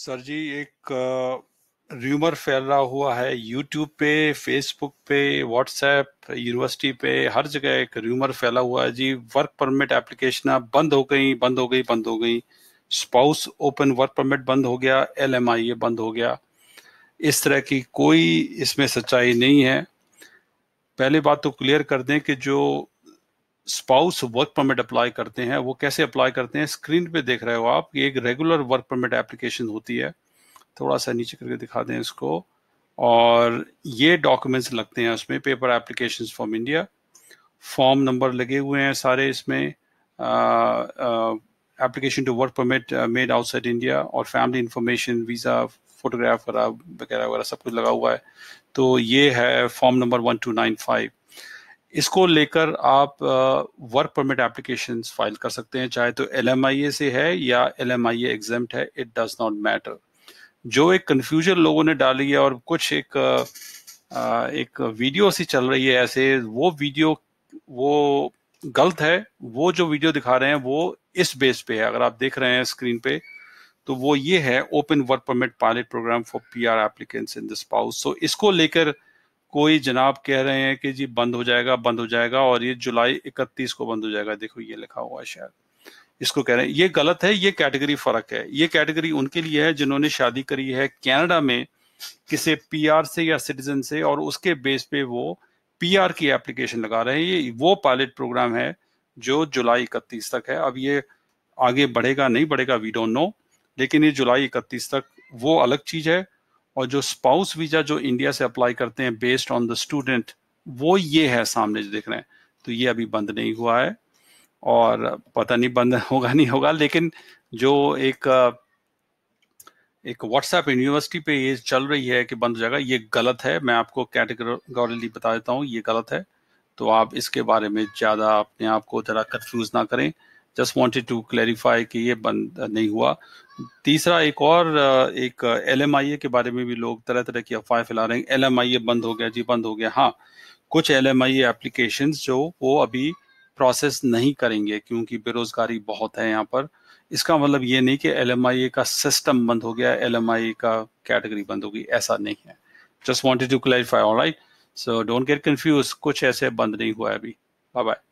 sir जी एक rumour फैल रहा हुआ है यूट्यूब पे फेसबुक पे व्हाट्सएप यूनिवर्सिटी पे हर जगह एक र्यूमर फैला हुआ है जी वर्क परमिट एप्लीकेशन बंद हो गई बंद हो गई बंद हो गई स्पाउस ओपन वर्क परमिट बंद हो गया एल एम आई ए बंद हो गया इस तरह की कोई इसमें सच्चाई नहीं है पहले बात तो क्लियर कर दें कि जो स्पाउस वर्क परमिट अप्लाई करते हैं वो कैसे अप्लाई करते हैं स्क्रीन पे देख रहे हो आप ये एक रेगुलर वर्क परमिट एप्लीकेशन होती है थोड़ा सा नीचे करके दिखा दें इसको और ये डॉक्यूमेंट्स लगते हैं उसमें paper application from India form number लगे हुए हैं सारे इसमें application to work permit made outside India और फैमिली इंफॉर्मेशन वीज़ा फोटोग्राफ वगैरह वगैरह सब कुछ लगा हुआ है तो ये है form number one two nine five इसको लेकर आप वर्क परमिट एप्लीकेशन फाइल कर सकते हैं चाहे तो एल से है या एल एम आई है इट डज नॉट मैटर जो एक कन्फ्यूजन लोगों ने डाली है और कुछ एक एक वीडियो सी चल रही है ऐसे वो वीडियो वो गलत है वो जो वीडियो दिखा रहे हैं वो इस बेस पे है अगर आप देख रहे हैं स्क्रीन पे तो वो ये है open work permit pilot programme for PR applicants in this spouse so इसको लेकर कोई जनाब कह रहे हैं कि जी बंद हो जाएगा बंद हो जाएगा और ये जुलाई इकतीस को बंद हो जाएगा देखो ये लिखा हुआ है शायद इसको कह रहे हैं ये गलत है ये कैटेगरी फर्क है ये कैटेगरी उनके लिए है जिन्होंने शादी करी है कैनेडा में किसी पी से या सिटीजन से और उसके बेस पे वो पी की एप्लीकेशन लगा रहे हैं ये वो पायलट प्रोग्राम है जो जुलाई इकतीस तक है अब ये आगे बढ़ेगा नहीं बढ़ेगा वी डोंट नो लेकिन ये जुलाई इकतीस तक वो अलग चीज है और जो स्पाउस वीजा जो इंडिया से अप्लाई करते हैं बेस्ड ऑन द स्टूडेंट वो ये है सामने जो देख रहे हैं तो ये अभी बंद नहीं हुआ है और पता नहीं बंद होगा नहीं होगा लेकिन जो एक एक व्हाट्सएप यूनिवर्सिटी पे ये चल रही है कि बंद हो जाएगा ये गलत है मैं आपको कैटेगरी बता देता हूँ ये गलत है तो आप इसके बारे में ज़्यादा अपने आप को ज़रा कन्फ्यूज ना करें जस्ट वांटेड टू क्लैरिफाई कि ये बंद नहीं हुआ तीसरा एक और एक एल के बारे में भी लोग तरह तरह की अफवाहें फैला रहे हैं एल बंद हो गया जी बंद हो गया हाँ कुछ एल एम एप्लीकेशंस जो वो अभी प्रोसेस नहीं करेंगे क्योंकि बेरोजगारी बहुत है यहाँ पर इसका मतलब ये नहीं कि एल का सिस्टम बंद हो गया एल का कैटेगरी बंद होगी ऐसा नहीं है just wanted to clarify all right so don't get confuse कुछ ऐसे बंद नहीं हुआ है अभी बाय बाय